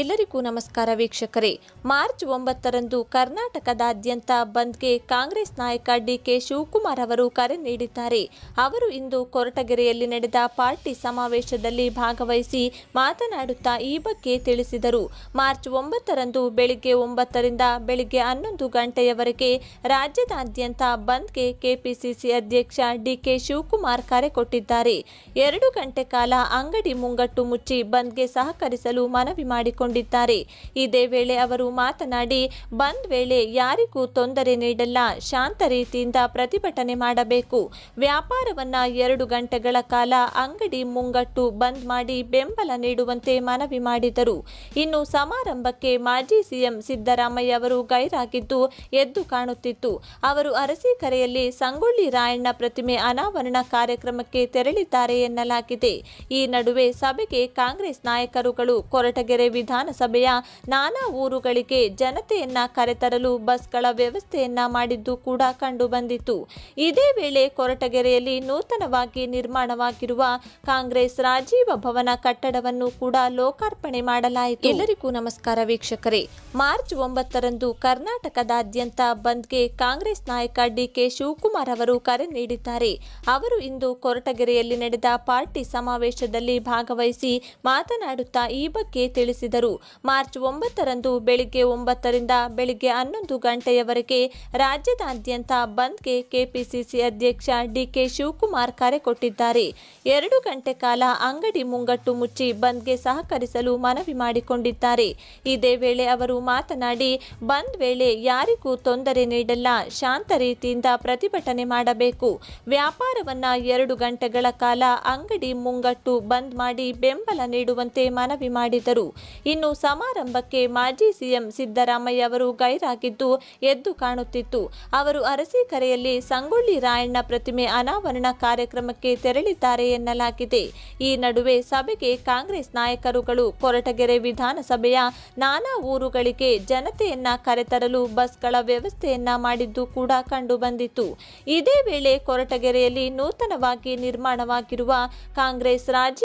ಎಲ್ಲರಿಗೂ ನಮಸ್ಕಾರ ವೀಕ್ಷಕರೇ ಮಾರ್ಚ್ ಒಂಬತ್ತರಂದು ಕರ್ನಾಟಕದಾದ್ಯಂತ ಬಂದ್ಗೆ ಕಾಂಗ್ರೆಸ್ ನಾಯಕ ಡಿಕೆ ಶಿವಕುಮಾರ್ ಅವರು ಕರೆ ನೀಡಿದ್ದಾರೆ ಅವರು ಇಂದು ಕೊರಟಗೆರೆಯಲ್ಲಿ ನಡೆದ ಪಾರ್ಟಿ ಸಮಾವೇಶದಲ್ಲಿ ಭಾಗವಹಿಸಿ ಮಾತನಾಡುತ್ತಾ ಈ ಬಗ್ಗೆ ತಿಳಿಸಿದರು ಮಾರ್ಚ್ ಒಂಬತ್ತರಂದು ಬೆಳಿಗ್ಗೆ ಒಂಬತ್ತರಿಂದ ಬೆಳಿಗ್ಗೆ ಹನ್ನೊಂದು ಗಂಟೆಯವರೆಗೆ ರಾಜ್ಯದಾದ್ಯಂತ ಬಂದ್ಗೆ ಕೆಪಿಸಿಸಿ ಅಧ್ಯಕ್ಷ ಡಿಕೆ ಶಿವಕುಮಾರ್ ಕರೆ ಕೊಟ್ಟಿದ್ದಾರೆ ಎರಡು ಗಂಟೆ ಕಾಲ ಅಂಗಡಿ ಮುಂಗಟ್ಟು ಮುಚ್ಚಿ ಬಂದ್ಗೆ ಸಹಕರಿಸಲು ಮನವಿ ಮಾಡಿಕೊಂಡು ಮಾಡಿಕೊಂಡಿದ್ದಾರೆ ಇದೇ ವೇಳೆ ಅವರು ಮಾತನಾಡಿ ಬಂದ್ ವೇಳೆ ಯಾರಿಗೂ ತೊಂದರೆ ನೀಡಲ್ಲ ಶಾಂತ ರೀತಿಯಿಂದ ಪ್ರತಿಭಟನೆ ಮಾಡಬೇಕು ವ್ಯಾಪಾರವನ್ನ ಎರಡು ಗಂಟೆಗಳ ಕಾಲ ಅಂಗಡಿ ಮುಂಗಟ್ಟು ಬಂದ್ ಮಾಡಿ ಬೆಂಬಲ ನೀಡುವಂತೆ ಮನವಿ ಮಾಡಿದರು ಇನ್ನು ಸಮಾರಂಭಕ್ಕೆ ಮಾಜಿ ಸಿಎಂ ಸಿದ್ದರಾಮಯ್ಯ ಅವರು ಗೈರಾಗಿದ್ದು ಎದ್ದು ಕಾಣುತ್ತಿತ್ತು ಅವರು ಅರಸೀಕರೆಯಲ್ಲಿ ಸಂಗೊಳ್ಳಿ ರಾಯಣ್ಣ ಪ್ರತಿಮೆ ಅನಾವರಣ ಕಾರ್ಯಕ್ರಮಕ್ಕೆ ತೆರಳಿದ್ದಾರೆ ಎನ್ನಲಾಗಿದೆ ಈ ನಡುವೆ ಸಭೆಗೆ ಕಾಂಗ್ರೆಸ್ ನಾಯಕರುಗಳು ಕೊರಟಗೆರೆ ವಿಧಾನ ವಿಧಾನಸಭೆಯ ನಾನಾ ಊರುಗಳಿಗೆ ಜನತೆಯನ್ನ ಕರೆತರಲು ಬಸ್ಗಳ ವ್ಯವಸ್ಥೆಯನ್ನ ಮಾಡಿದ್ದು ಕೂಡ ಬಂದಿತ್ತು ಇದೇ ವೇಳೆ ಕೊರಟಗೆರೆಯಲ್ಲಿ ನೂತನವಾಗಿ ನಿರ್ಮಾಣವಾಗಿರುವ ಕಾಂಗ್ರೆಸ್ ರಾಜೀವ ಭವನ ಕಟ್ಟಡವನ್ನು ಕೂಡ ಲೋಕಾರ್ಪಣೆ ಮಾಡಲಾಯಿತು ಎಲ್ಲರಿಗೂ ನಮಸ್ಕಾರ ವೀಕ್ಷಕರೇ ಮಾರ್ಚ್ ಒಂಬತ್ತರಂದು ಕರ್ನಾಟಕದಾದ್ಯಂತ ಬಂದ್ಗೆ ಕಾಂಗ್ರೆಸ್ ನಾಯಕ ಡಿಕೆ ಶಿವಕುಮಾರ್ ಅವರು ಕರೆ ನೀಡಿದ್ದಾರೆ ಅವರು ಇಂದು ಕೊರಟಗೆರೆಯಲ್ಲಿ ನಡೆದ ಪಾರ್ಟಿ ಸಮಾವೇಶದಲ್ಲಿ ಭಾಗವಹಿಸಿ ಮಾತನಾಡುತ್ತಾ ಈ ಬಗ್ಗೆ ತಿಳಿಸಿದರು ತಿಳಿಸಿದರು ಮಾರ್ಚ್ ಒಂಬತ್ತರಂದು ಬೆಳಿಗ್ಗೆ ಒಂಬತ್ತರಿಂದ ಬೆಳಿಗ್ಗೆ ಹನ್ನೊಂದು ಗಂಟೆಯವರೆಗೆ ರಾಜ್ಯದಾದ್ಯಂತ ಬಂದ್ಗೆ ಕೆಪಿಸಿಸಿ ಅಧ್ಯಕ್ಷ ಡಿಕೆ ಶಿವಕುಮಾರ್ ಕರೆ ಕೊಟ್ಟಿದ್ದಾರೆ ಎರಡು ಗಂಟೆ ಕಾಲ ಅಂಗಡಿ ಮುಂಗಟ್ಟು ಮುಚ್ಚಿ ಬಂದ್ಗೆ ಸಹಕರಿಸಲು ಮನವಿ ಮಾಡಿಕೊಂಡಿದ್ದಾರೆ ಇದೇ ವೇಳೆ ಅವರು ಮಾತನಾಡಿ ಬಂದ್ ವೇಳೆ ಯಾರಿಗೂ ತೊಂದರೆ ನೀಡಲ್ಲ ಶಾಂತ ರೀತಿಯಿಂದ ಪ್ರತಿಭಟನೆ ಮಾಡಬೇಕು ವ್ಯಾಪಾರವನ್ನ ಎರಡು ಗಂಟೆಗಳ ಕಾಲ ಅಂಗಡಿ ಮುಂಗಟ್ಟು ಬಂದ್ ಮಾಡಿ ಬೆಂಬಲ ನೀಡುವಂತೆ ಮನವಿ ಮಾಡಿದರು ಇನ್ನು ಸಮಾರಂಭಕ್ಕೆ ಮಾಜಿ ಸಿಎಂ ಸಿದ್ದರಾಮಯ್ಯ ಅವರು ಗೈರಾಗಿದ್ದು ಎದ್ದು ಕಾಣುತ್ತಿತ್ತು ಅವರು ಅರಸೀಕರೆಯಲ್ಲಿ ಸಂಗೊಳ್ಳಿ ರಾಯಣ್ಣ ಪ್ರತಿಮೆ ಅನಾವರಣ ಕಾರ್ಯಕ್ರಮಕ್ಕೆ ತೆರಳಿದ್ದಾರೆ ಎನ್ನಲಾಗಿದೆ ಈ ನಡುವೆ ಸಭೆಗೆ ಕಾಂಗ್ರೆಸ್ ನಾಯಕರುಗಳು ಕೊರಟಗೆರೆ ವಿಧಾನಸಭೆಯ ನಾನಾ ಊರುಗಳಿಗೆ ಜನತೆಯನ್ನ ಕರೆತರಲು ಬಸ್ಗಳ ವ್ಯವಸ್ಥೆಯನ್ನ ಮಾಡಿದ್ದು ಕೂಡ ಕಂಡುಬಂದಿತ್ತು ಇದೇ ವೇಳೆ ಕೊರಟಗೆರೆಯಲ್ಲಿ ನೂತನವಾಗಿ ನಿರ್ಮಾಣವಾಗಿರುವ ಕಾಂಗ್ರೆಸ್ ರಾಜ್ಯ